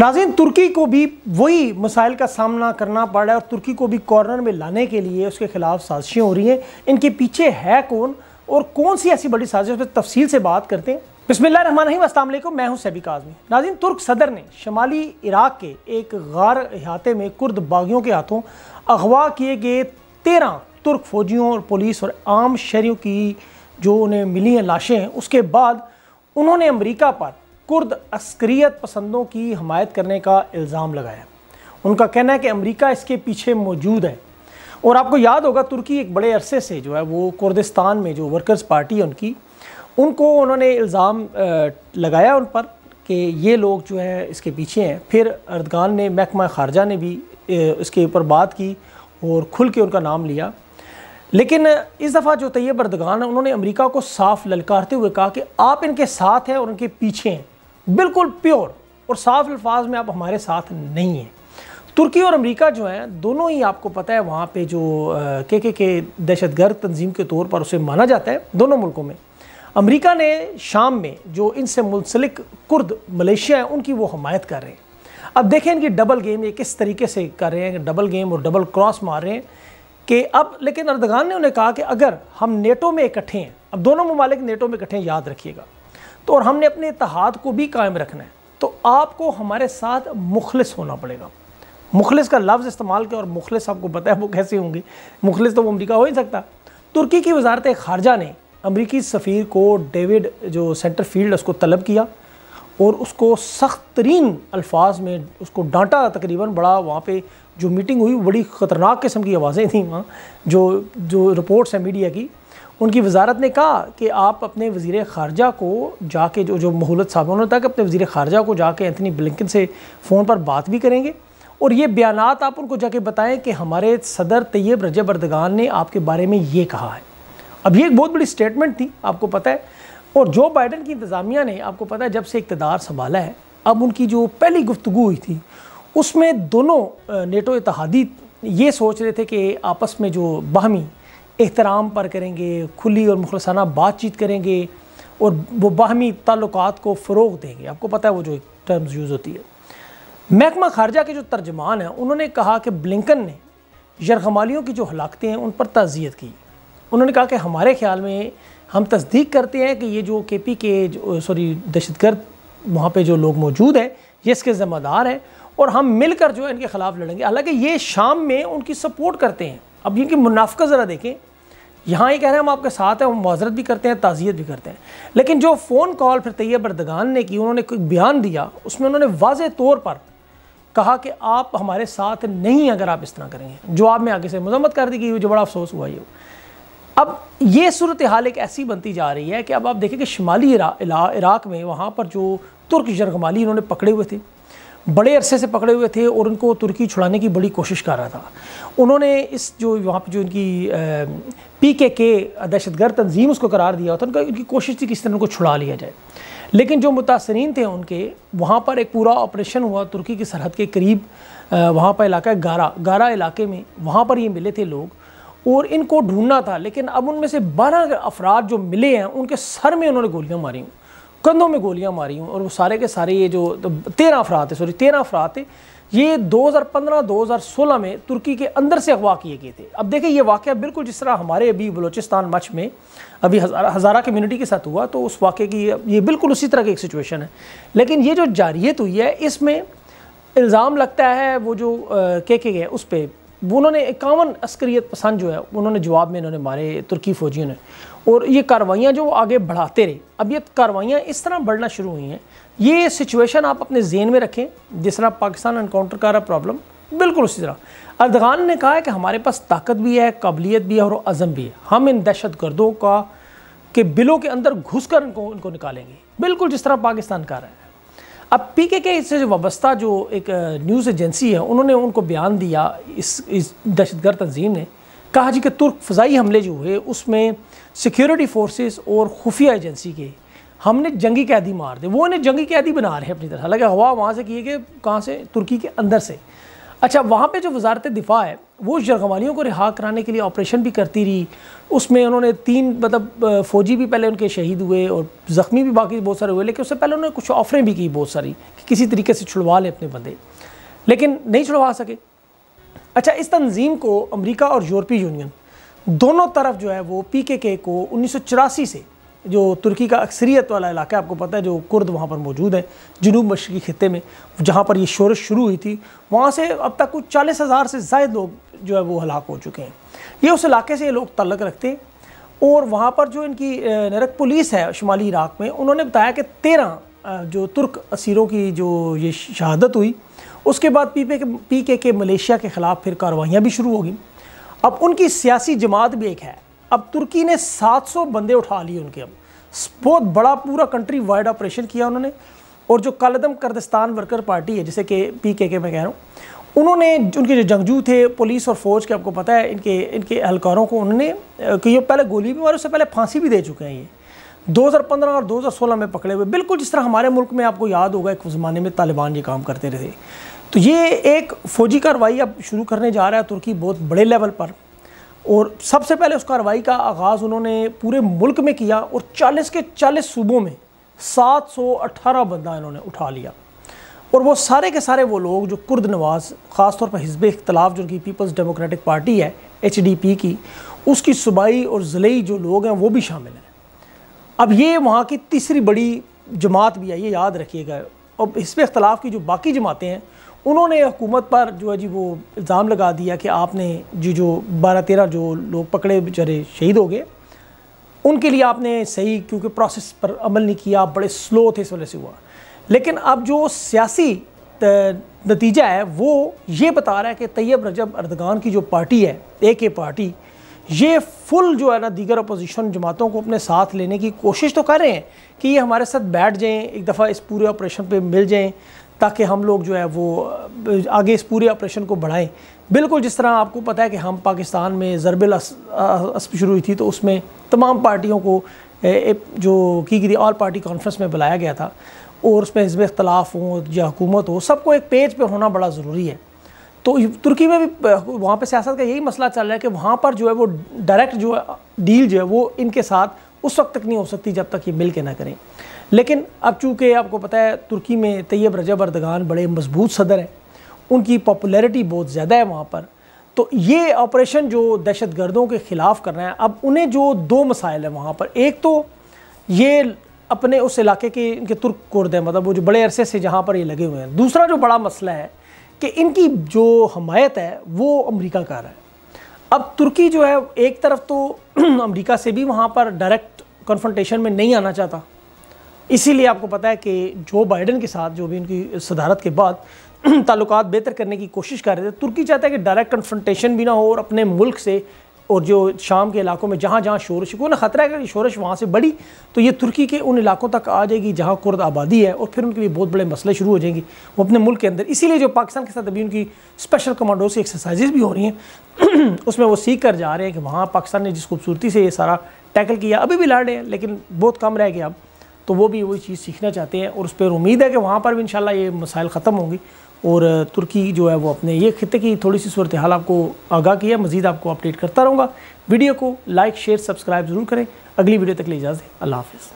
नाजिन तुर्की को भी वही मसाइल का सामना करना पड़ रहा है और तुर्की को भी कॉर्नर में लाने के लिए उसके खिलाफ साजिशें हो रही हैं इनके पीछे है कौन और कौन सी ऐसी बड़ी साजिश पर तफसील से बात करते हैं बसमिल्ल रन असल मैं हूं सैबिक आजमी नाजिन तुर्क सदर ने शमाली इराक के एक गार अहाते में कुर्द बागियों के हाथों अगवा किए गए तेरह तुर्क फौजियों और पुलिस और आम शहरीों की जो उन्हें मिली हैं लाशें हैं उसके बाद उन्होंने अमरीका पर कुर्द अस्क्रियत पसंदों की हमायत करने का इल्ज़ाम लगाया उनका कहना है कि अमेरिका इसके पीछे मौजूद है और आपको याद होगा तुर्की एक बड़े अरसे से जो है वो कुर्दिस्तान में जो वर्कर्स पार्टी है उनकी उनको उन्होंने इल्ज़ाम लगाया उन पर कि ये लोग जो है इसके पीछे हैं फिर अर्दगान ने महकमा खारजा ने भी इसके ऊपर बात की और खुल के उनका नाम लिया लेकिन इस दफ़ा जो तैयब अर्दगान है उन्होंने अमेरिका को साफ ललकारते हुए कहा कि आप इनके साथ हैं और उनके पीछे हैं बिल्कुल प्योर और साफ अल्फाज में आप हमारे साथ नहीं हैं तुर्की और अमेरिका जो हैं दोनों ही आपको पता है वहाँ पे जो के के के दहशतगर्द तंजीम के तौर पर उसे माना जाता है दोनों मुल्कों में अमेरिका ने शाम में जो इनसे मुंसलिक कुर्द मलेशिया हैं उनकी वो हमायत कर रहे हैं अब देखें इनकी डबल गेम ये किस तरीके से कर रहे हैं डबल गेम और डबल क्रॉस मार रहे हैं कि अब लेकिन अर्दगान ने उन्हें कहा कि अगर हम नेटो में इकट्ठे हैं अब दोनों ममालिक नेटो में इकट्ठे हैं याद रखिएगा तो और हमने अपने इतिहाद को भी कायम रखना है तो आपको हमारे साथ मुखलिस होना पड़ेगा मुखलिस का लफ्ज़ इस्तेमाल किया और मुखलिस आपको पता है वो कैसे होंगे मुखलिस तो वो अमरीका हो ही सकता तुर्की की वजारत खारजा ने अमरीकी सफ़ीर को डेविड जो सेंटर फील्ड उसको तलब किया और उसको सख्त तरीन अल्फाज में उसको डांटा तकरीबन बड़ा वहाँ पे जो मीटिंग हुई बड़ी ख़तरनाक किस्म की आवाज़ें थी वहाँ जो जो रिपोर्ट्स हैं मीडिया की उनकी वजारत ने कहा कि आप अपने वज़ी ख़ारजा को जाके जो जो महूलत साहब उन्होंने कहा कि अपने वज़ी ख़ारजा को जाके एंथनी ब्लिकन से फ़ोन पर बात भी करेंगे और ये बयान आप उनको जाके बताएं कि हमारे सदर तैयब रजब अरदगान ने आपके बारे में ये कहा है अब ये एक बहुत बड़ी स्टेटमेंट थी आपको पता है और जो बाइडन की इंतज़ामिया ने आपको पता है जब से इकतदार संभाला है अब उनकी जो पहली गुफ्तु हुई थी उसमें दोनों नेटो इतिहादी ये सोच रहे थे कि आपस में जो बाहमी एहतराम पर करेंगे खुली और मुखलसाना बातचीत करेंगे और वो बाहमी ताल्लुक को फ़रोग देंगे आपको पता है वो जो टर्म्स यूज़ होती है महकमा खारजा के जो तर्जमान हैं उन्होंने कहा कि ब्लिंकन ने यरगमालियों की जो हलाकतें हैं उन पर तजियत की उन्होंने कहा कि हमारे ख्याल में हम तस्दीक करते हैं कि ये जो के पी के सॉरी दहशत गर्द वहाँ पर जो लोग मौजूद हैं ये इसके ज़िम्मेदार हैं और हम मिलकर जो है इनके ख़िलाफ़ लड़ेंगे हालाँकि ये शाम में उनकी सपोर्ट करते हैं अब इनकी मुनाफा ज़रा देखें यहाँ ये कह रहे हैं हम आपके साथ हैं हम माजरत भी करते हैं ताज़ियत भी करते हैं लेकिन जो फ़ोन कॉल फिर तैयब अरदगान ने की उन्होंने कोई बयान दिया उसमें उन्होंने वाज तौर पर कहा कि आप हमारे साथ नहीं अगर आप इस तरह करेंगे जो आप में आगे से मजम्मत कर दी गई जो बड़ा अफसोस हुआ ये अब ये सूरत हाल एक ऐसी बनती जा रही है कि अब आप देखें कि शुमाली इरा, इरा, इराक में वहाँ पर जो तुर्क जरगमाली इन्होंने पकड़े हुए थे बड़े अरसे से पकड़े हुए थे और उनको तुर्की छुड़ाने की बड़ी कोशिश कर रहा था उन्होंने इस जो वहाँ पर जो इनकी पी के के दहशतगर्द तंजीम उसको करार दिया था उनका उनकी कोशिश थी किस तरह उनको छुड़ा लिया जाए लेकिन जो मुतासरीन थे उनके वहाँ पर एक पूरा ऑपरेशन हुआ तुर्की की सरहद के करीब वहाँ पर इलाका है गारा गारा इलाके में वहाँ पर ये मिले थे लोग और इनको ढूंढना था लेकिन अब उनमें से बारह अफराद जो मिले हैं उनके सर में उन्होंने गोलियाँ मारी हूँ कंधों में गोलियां मारी हूँ और वो सारे के सारे ये जो तो तेरह अफराद थे सॉरी तेरह अफराद थे ये 2015-2016 में तुर्की के अंदर से अगवा किए गए थे अब देखिए ये वाक़ बिल्कुल जिस तरह हमारे अभी बलोचिस्तान मच में अभी हज़ार हज़ारा कम्यूनिटी के साथ हुआ तो उस वाक़े की ये बिल्कुल उसी तरह की एक सिचुएशन है लेकिन ये जो जारियत हुई है इसमें इल्ज़ाम लगता है वो जो के के गए उस पर वो उन्होंने इक्यावन अस्करियत पसंद जो है उन्होंने जवाब में इन्होंने मारे तुर्की फौजियों ने और ये कार्रवाइयाँ जो आगे बढ़ाते रहे अब ये कार्रवाइयाँ इस तरह बढ़ना शुरू हुई हैं ये सिचुएशन आप अपने जेन में रखें जिस तरह पाकिस्तान इनकाउंटर कर रहा प्रॉब्लम बिल्कुल उसी तरह अर्दगान ने कहा है कि हमारे पास ताकत भी है काबिलियत भी है और अज़म भी है हम इन दहशत गर्दों का के बिलों के अंदर घुस कर इनको इनको निकालेंगे बिल्कुल जिस तरह पाकिस्तान का रहा है अब पी के के इससे वाबस्ता जो एक न्यूज़ एजेंसी है उन्होंने उनको बयान दिया इस इस दहशतगर्द तंजीम ने कहा जी कि तुर्क फ़जाई हमले जो हुए उसमें सिक्योरिटी फोर्सेस और खुफिया एजेंसी के हमने जंगी कैदी मार दे वो उन्हें जंगी कैदी बना रहे हैं अपनी तरह हालांकि हवा वहाँ से किए गए कहाँ से तुर्की के अंदर से अच्छा वहाँ पे जो वजारत दिफा है वो जरगवालियों को रिहा कराने के लिए ऑपरेशन भी करती रही उसमें उन्होंने तीन मतलब फ़ौजी भी पहले उनके शहीद हुए और ज़ख्मी भी बाकी बहुत सारे हुए लेकिन उससे पहले उन्होंने कुछ ऑफरें भी की बहुत सारी कि किसी तरीके से छुड़वा लें अपने बंदे लेकिन नहीं छुड़वा सके अच्छा इस तंजीम को अमरीका और यूरोपीय यूनियन दोनों तरफ जो है वो पी के के को उन्नीस से जो तुर्की का अक्सरियत वाला इलाका है आपको पता है जो कुर्द वहाँ पर मौजूद है जनूब मशरकी खत्े में जहाँ पर यह शोरश शुरू हुई थी वहाँ से अब तक कुछ चालीस हज़ार से ज़ायद लोग जो है वो हलाक हो चुके हैं ये उस इलाके से ये लोग तलक रखते हैं और वहाँ पर जो इनकी नरक पुलिस है शुमाली इराक़ में उन्होंने बताया कि तेरह जो तुर्क असीरों की जो ये शहादत हुई उसके बाद पी के पी के के मलेशिया के ख़िलाफ़ फिर कार्रवाइयाँ भी शुरू हो गई अब उनकी सियासी जमात भी एक है अब तुर्की ने 700 बंदे उठा लिए उनके अब बहुत बड़ा पूरा कंट्री वाइड ऑपरेशन किया उन्होंने और जो कलदम कर्दिस्तान वर्कर पार्टी है जिसे के पी के के मैं कह रहा हूँ उन्होंने उनके जो जंगजू थे पुलिस और फौज के आपको पता है इनके इनके अहलकारों को उन्होंने कि ये पहले गोली भी मारी उससे पहले फांसी भी दे चुके हैं ये 2015 और 2016 में पकड़े हुए बिल्कुल जिस तरह हमारे मुल्क में आपको याद होगा एक ज़माने में तालिबान ये काम करते रहे तो ये एक फ़ौजी कार्रवाई अब शुरू करने जा रहा है तुर्की बहुत बड़े लेवल पर और सबसे पहले उस कार्रवाई का आगाज़ उन्होंने पूरे मुल्क में किया और 40 के 40 सूबों में 718 बंदा इन्होंने उठा लिया और वो सारे के सारे वो लोग जो कुर्द नवाज ख़ासतौर पर हिजब इख्तलाफ जो उनकी पीपल्स डेमोक्रेटिक पार्टी है एच डी पी की उसकी सूबाई और ज़िली जो लोग हैं वो भी शामिल हैं अब ये वहाँ की तीसरी बड़ी जमात भी आई ये याद रखिएगा और इस पर अख्तलाफ की जो बाकी जमातें हैं उन्होंने हुकूमत पर जो है जी वो इल्ज़ाम लगा दिया कि आपने जी जो बारह तेरह जो लोग पकड़े बेचारे शहीद हो गए उनके लिए आपने सही क्योंकि प्रोसेस पर अमल नहीं किया आप बड़े स्लो थे इस वजह से हुआ लेकिन अब जो सियासी नतीजा है वो ये बता रहा है कि तैयब रजब अर्दगान की जो पार्टी है ए के पार्टी ये फुल जो है ना दीगर अपोजिशन जमातों को अपने साथ लेने की कोशिश तो कर रहे हैं कि ये हमारे साथ बैठ जाएं एक दफ़ा इस पूरे ऑपरेशन पे मिल जाएं ताकि हम लोग जो है वो आगे इस पूरे ऑपरेशन को बढ़ाएं बिल्कुल जिस तरह आपको पता है कि हम पाकिस्तान में ज़रबिल असप शुरू हुई थी तो उसमें तमाम पार्टियों को जो की गई ऑल पार्टी कॉन्फ्रेंस में बुलाया गया था और उसमें हिजब इख्तलाफ हो या हुकूमत हो सबको एक पेज पर पे होना बड़ा ज़रूरी है तो तुर्की में भी वहाँ पर सियासत का यही मसला चल रहा है कि वहाँ पर जो है वो डायरेक्ट जो है डील जो है वो इनके साथ उस वक्त तक नहीं हो सकती जब तक ये मिल के ना करें लेकिन अब चूँकि आपको पता है तुर्की में तैयब रजब अर्दगान बड़े मजबूत सदर हैं उनकी पॉपुलैरिटी बहुत ज़्यादा है वहाँ पर तो ये ऑपरेशन जो दहशत गर्दों के ख़िलाफ़ कर रहे हैं अब उन्हें जो दो मसाइल हैं वहाँ पर एक तो ये अपने उस इलाके के इनके तुर्क कुर्द हैं मतलब वो जो बड़े अरसे से जहाँ पर ये लगे हुए हैं दूसरा जो बड़ा मसला है कि इनकी जो हमायत है वो अमेरिका का रहा है अब तुर्की जो है एक तरफ तो अमेरिका से भी वहाँ पर डायरेक्ट कन्फ्रंटेशन में नहीं आना चाहता इसीलिए आपको पता है कि जो बाइडन के साथ जो भी उनकी सदारत के बाद ताल्लुक बेहतर करने की कोशिश कर रहे थे तुर्की चाहता है कि डायरेक्ट कन्फ्रंटेशन भी ना हो और अपने मुल्क से और जो शाम के इलाकों में जहाँ जहाँ शोरश को ना ख़तरा है कि शोरश वहाँ से बढ़ी तो ये तुर्की के उन इलाकों तक आ जाएगी जहाँ कुर्द आबादी है और फिर उनके लिए बहुत बड़े मसले शुरू हो जाएंगे वो अपने मुल्क के अंदर इसीलिए जो पाकिस्तान के साथ अभी उनकी स्पेशल कमांडो से एक्सरसाइज भी हो रही हैं उसमें वो सीख कर जा रहे हैं कि वहाँ पाकिस्तान ने जिस खूबसूरती से ये सारा टैकल किया अभी भी लड़ रहे हैं लेकिन बहुत कम रह गया अब तो वो भी वही चीज़ सीखना चाहते हैं और उस पर उम्मीद है कि वहाँ पर भी इन ये मसाइल ख़त्म होंगी और तुर्की जो है वो अपने ये खत्े की थोड़ी सी सूरत हाल आपको आगाह किया मजीद आपको अपडेट करता रहूँगा वीडियो को लाइक शेयर सब्सक्राइब ज़रूर करें अगली वीडियो तक ले इजाज़त अल्लाह हाफ़